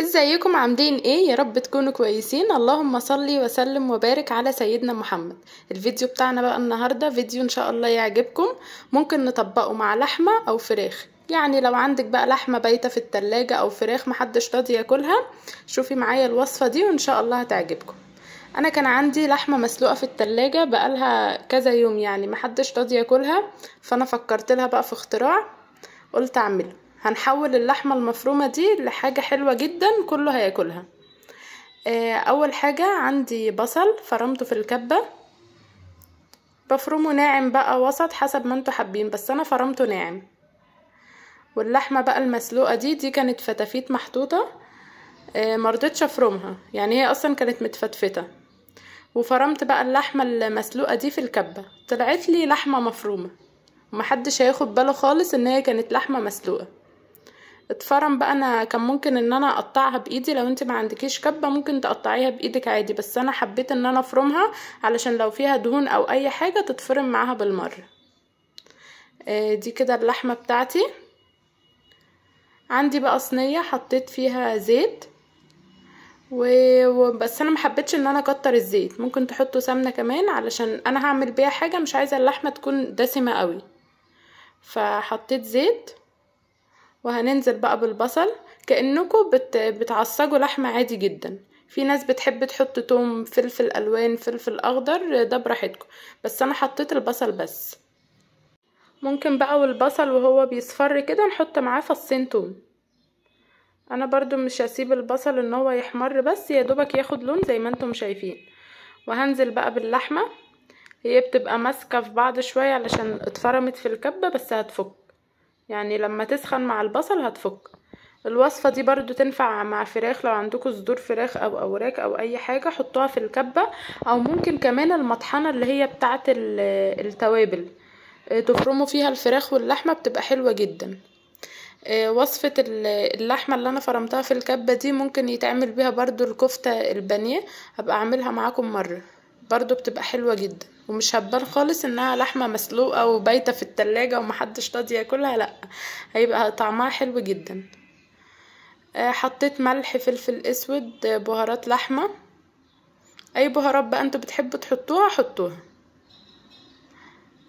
ازيكم عاملين ايه يا رب تكونوا كويسين اللهم صلي وسلم وبارك على سيدنا محمد الفيديو بتاعنا بقى النهارده فيديو ان شاء الله يعجبكم ممكن نطبقه مع لحمه او فراخ يعني لو عندك بقى لحمه بايته في التلاجة او فراخ محدش راضي ياكلها شوفي معايا الوصفه دي وان شاء الله هتعجبكم انا كان عندي لحمه مسلوقه في التلاجة بقالها كذا يوم يعني محدش راضي ياكلها فانا فكرت لها بقى في اختراع قلت اعمله هنحول اللحمة المفرومة دي لحاجة حلوة جدا كله هياكلها آه، اول حاجة عندي بصل فرمته في الكبة بفرمه ناعم بقى وسط حسب ما انتوا حابين بس انا فرمته ناعم واللحمة بقى المسلوقة دي دي كانت فتافيت محطوطة آه، مرضتش افرمها يعني هي اصلا كانت متفتفتة وفرمت بقى اللحمة المسلوقة دي في الكبة طلعت لي لحمة مفرومة ومحدش هياخد باله خالص ان هي كانت لحمة مسلوقة اتفرم بقى انا كان ممكن ان انا اقطعها بايدي لو انت ما عندكيش كبه ممكن تقطعيها بايدك عادي بس انا حبيت ان انا افرمها علشان لو فيها دهون او اي حاجه تتفرم معاها بالمره آه، دي كده اللحمه بتاعتي عندي بقى صينيه حطيت فيها زيت و... بس انا حبيتش ان انا اكتر الزيت ممكن تحطوا سمنه كمان علشان انا هعمل بيها حاجه مش عايزه اللحمه تكون دسمه قوي فحطيت زيت وهننزل بقى بالبصل كأنكم بت... بتعصجوا لحمة عادي جدا في ناس بتحب تحط توم فلفل الوان فلفل اخضر ده براحتكم بس انا حطيت البصل بس ممكن بقى والبصل وهو بيصفر كده نحط معاه فصين توم انا برضو مش هسيب البصل ان هو يحمر بس يا دوبك ياخد لون زي ما انتم شايفين وهنزل بقى باللحمه هي بتبقى ماسكه في بعض شويه علشان اتفرمت في الكبه بس هتفك يعني لما تسخن مع البصل هتفك الوصفة دي برضو تنفع مع فراخ لو عندكم صدور فراخ او اوراك او اي حاجة حطوها في الكبة او ممكن كمان المطحنة اللي هي بتاعة التوابل آه، تفرموا فيها الفراخ واللحمة بتبقى حلوة جدا آه، وصفة اللحمة اللي انا فرمتها في الكبة دي ممكن يتعمل بيها برضو الكفتة البانيه هبقى اعملها معاكم مرة برضو بتبقى حلوة جدا ومش هتبان خالص انها لحمة مسلوقة وبايتة في التلاجة ومحدش راضي ياكلها لا هيبقى طعمها حلو جدا آه، حطيت ملح فلفل اسود بهارات لحمة اي بهارات بقى انتوا بتحبوا تحطوها حطوها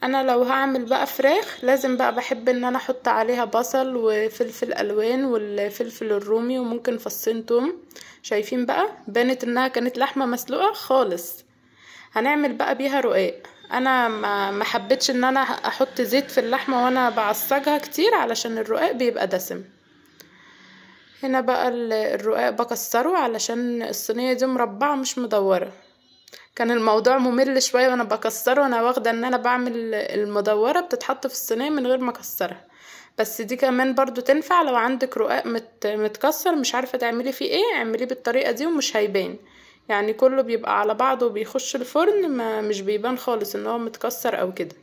انا لو هعمل بقى فراخ لازم بقى بحب ان انا احط عليها بصل وفلفل الوان والفلفل الرومي وممكن فصين توم شايفين بقى بانت انها كانت لحمه مسلوقه خالص هنعمل بقى بيها رقاق انا ما حبيتش ان انا احط زيت في اللحمه وانا بعصجها كتير علشان الرقاق بيبقى دسم هنا بقى الرقاق بكسره علشان الصينيه دي مربعه مش مدوره كان الموضوع ممل شويه وانا بكسره وانا واخده ان انا بعمل المدوره بتتحط في الصينيه من غير ما اكسرها بس دي كمان برضو تنفع لو عندك رقاق متكسر مش عارفه تعملي فيه ايه اعمليه بالطريقه دي ومش هيبان يعني كله بيبقى على بعضه وبيخش الفرن ما مش بيبان خالص ان هو متكسر او كده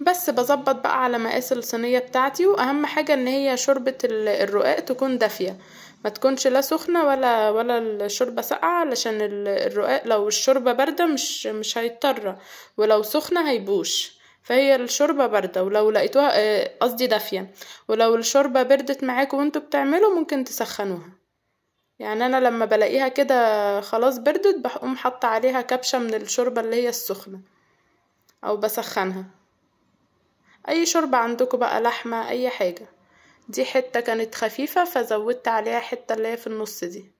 بس بظبط بقى على مقاس الصينيه بتاعتي واهم حاجه ان هي شوربه الرقاق تكون دافيه ما تكونش لا سخنه ولا ولا الشوربه ساقعه علشان الرقاق لو الشوربه بارده مش مش هيضطر ولو سخنه هيبوش فهي الشوربة باردة ولو لقيتوها آه، قصدي دافية ولو الشوربة بردت معاكم وانتوا بتعملوا ممكن تسخنوها يعني انا لما بلاقيها كده خلاص بردت بقوم حاطه عليها كبشه من الشوربه اللي هي السخنه او بسخنها اي شوربه عندكم بقى لحمه اي حاجه دي حته كانت خفيفه فزودت عليها حته اللي هي في النص دي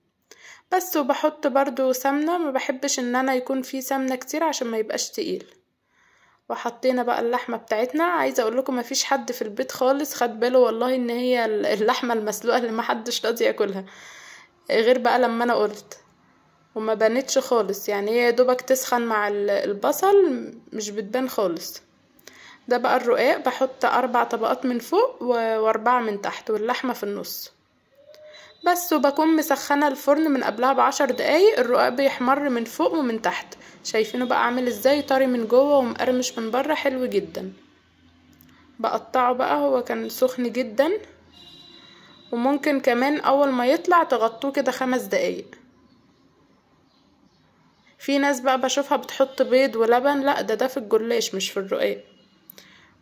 بس وبحط برضو سمنه ما بحبش ان انا يكون في سمنه كتير عشان ما يبقاش تقيل وحطينا بقى اللحمه بتاعتنا عايزه اقول لكم مفيش حد في البيت خالص خد باله والله ان هي اللحمه المسلوقه اللي محدش راضي ياكلها غير بقى لما انا قلت وما بنتش خالص يعني هي دوبك تسخن مع البصل مش بتبان خالص ده بقى الرقاق بحط اربع طبقات من فوق واربعه من تحت واللحمه في النص بس وبكون مسخنه الفرن من قبلها بعشر دقايق الرقاق بيحمر من فوق ومن تحت شايفينه بقى عامل ازاي طري من جوه ومقرمش من بره حلو جدا بقطعه بقى هو كان سخن جدا وممكن كمان اول ما يطلع تغطوه كده خمس دقايق في ناس بقى بشوفها بتحط بيض ولبن لا ده ده في الجلاش مش في الرقاق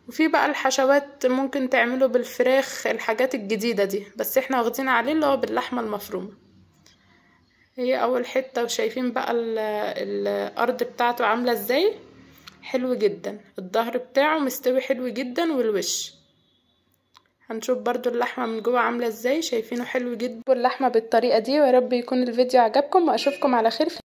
وفي بقى الحشوات ممكن تعمله بالفراخ الحاجات الجديدة دي بس احنا واخدين عليه اللي هو باللحمة المفرومة هي اول حتة وشايفين بقى الارض بتاعته عاملة ازاي حلو جدا الظهر بتاعه مستوي حلو جدا والوش هنشوف برضو اللحمة من جوه عاملة ازاي شايفينه حلو جدا اللحمة بالطريقة دي ويارب يكون الفيديو عجبكم واشوفكم على خير